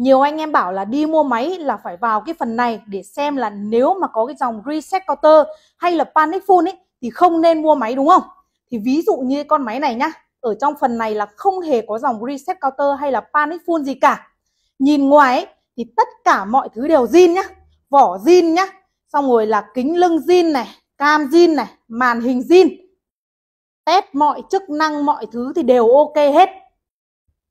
nhiều anh em bảo là đi mua máy là phải vào cái phần này để xem là nếu mà có cái dòng reset counter hay là panic full ấy thì không nên mua máy đúng không? Thì ví dụ như con máy này nhá, ở trong phần này là không hề có dòng reset counter hay là panic full gì cả. Nhìn ngoài ấy, thì tất cả mọi thứ đều zin nhá, vỏ zin nhá, xong rồi là kính lưng zin này, cam zin này, màn hình zin. Test mọi chức năng mọi thứ thì đều ok hết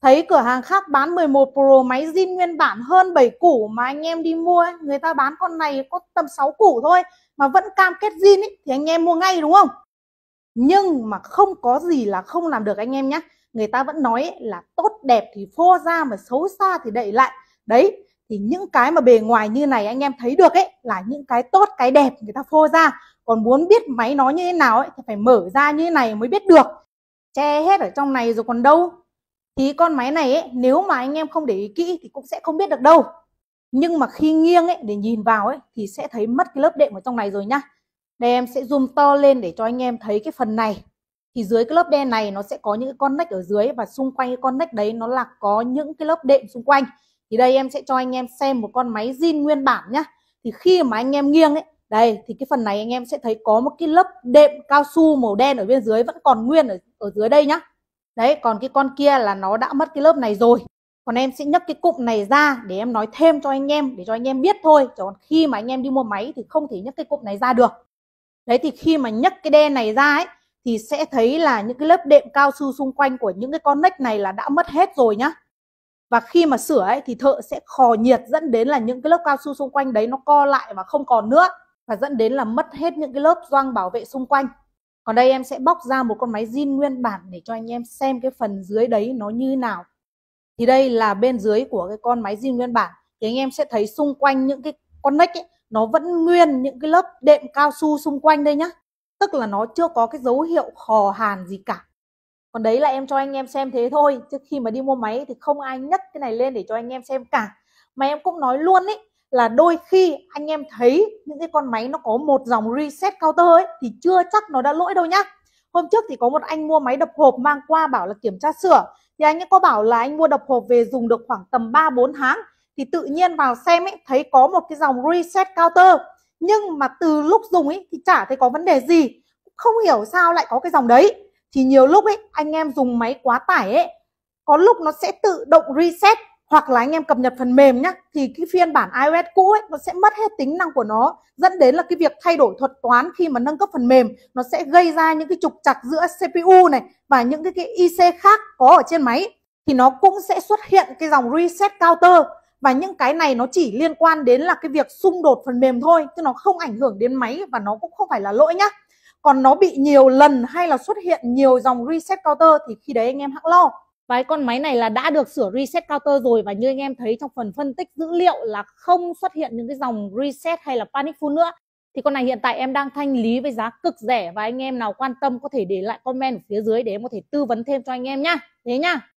thấy cửa hàng khác bán 11 Pro máy zin nguyên bản hơn 7 củ mà anh em đi mua ấy, người ta bán con này có tầm 6 củ thôi mà vẫn cam kết zin ấy, thì anh em mua ngay đúng không nhưng mà không có gì là không làm được anh em nhé người ta vẫn nói ấy, là tốt đẹp thì phô ra mà xấu xa thì đậy lại đấy thì những cái mà bề ngoài như này anh em thấy được ấy là những cái tốt cái đẹp người ta phô ra còn muốn biết máy nó như thế nào ấy thì phải mở ra như thế này mới biết được che hết ở trong này rồi còn đâu thì con máy này ấy, nếu mà anh em không để ý kỹ thì cũng sẽ không biết được đâu nhưng mà khi nghiêng ấy để nhìn vào ấy thì sẽ thấy mất cái lớp đệm ở trong này rồi nhá đây em sẽ zoom to lên để cho anh em thấy cái phần này thì dưới cái lớp đen này nó sẽ có những con nách ở dưới và xung quanh cái con nách đấy nó là có những cái lớp đệm xung quanh thì đây em sẽ cho anh em xem một con máy zin nguyên bản nhá thì khi mà anh em nghiêng ấy đây thì cái phần này anh em sẽ thấy có một cái lớp đệm cao su màu đen ở bên dưới vẫn còn nguyên ở, ở dưới đây nhá đấy còn cái con kia là nó đã mất cái lớp này rồi còn em sẽ nhấc cái cụm này ra để em nói thêm cho anh em để cho anh em biết thôi còn khi mà anh em đi mua máy thì không thể nhấc cái cụm này ra được đấy thì khi mà nhấc cái đen này ra ấy thì sẽ thấy là những cái lớp đệm cao su xung quanh của những cái con nách này là đã mất hết rồi nhá và khi mà sửa ấy thì thợ sẽ khò nhiệt dẫn đến là những cái lớp cao su xung quanh đấy nó co lại và không còn nữa và dẫn đến là mất hết những cái lớp doang bảo vệ xung quanh còn đây em sẽ bóc ra một con máy zin nguyên bản để cho anh em xem cái phần dưới đấy nó như nào thì đây là bên dưới của cái con máy zin nguyên bản thì anh em sẽ thấy xung quanh những cái con nách ấy, nó vẫn nguyên những cái lớp đệm cao su xung quanh đây nhá tức là nó chưa có cái dấu hiệu khò hàn gì cả còn đấy là em cho anh em xem thế thôi trước khi mà đi mua máy thì không ai nhắc cái này lên để cho anh em xem cả mà em cũng nói luôn ấy là đôi khi anh em thấy những cái con máy nó có một dòng reset counter ấy thì chưa chắc nó đã lỗi đâu nhá hôm trước thì có một anh mua máy đập hộp mang qua bảo là kiểm tra sửa thì anh ấy có bảo là anh mua đập hộp về dùng được khoảng tầm 3-4 tháng thì tự nhiên vào xem ấy thấy có một cái dòng reset counter nhưng mà từ lúc dùng ấy thì chả thấy có vấn đề gì không hiểu sao lại có cái dòng đấy thì nhiều lúc ấy anh em dùng máy quá tải ấy có lúc nó sẽ tự động reset hoặc là anh em cập nhật phần mềm nhé thì cái phiên bản iOS cũ ấy, nó sẽ mất hết tính năng của nó dẫn đến là cái việc thay đổi thuật toán khi mà nâng cấp phần mềm nó sẽ gây ra những cái trục trặc giữa CPU này và những cái, cái IC khác có ở trên máy thì nó cũng sẽ xuất hiện cái dòng reset counter và những cái này nó chỉ liên quan đến là cái việc xung đột phần mềm thôi chứ nó không ảnh hưởng đến máy và nó cũng không phải là lỗi nhá còn nó bị nhiều lần hay là xuất hiện nhiều dòng reset counter thì khi đấy anh em hãng lo và cái con máy này là đã được sửa reset counter rồi và như anh em thấy trong phần phân tích dữ liệu là không xuất hiện những cái dòng reset hay là panic full nữa thì con này hiện tại em đang thanh lý với giá cực rẻ và anh em nào quan tâm có thể để lại comment ở phía dưới để em có thể tư vấn thêm cho anh em nhá thế nhá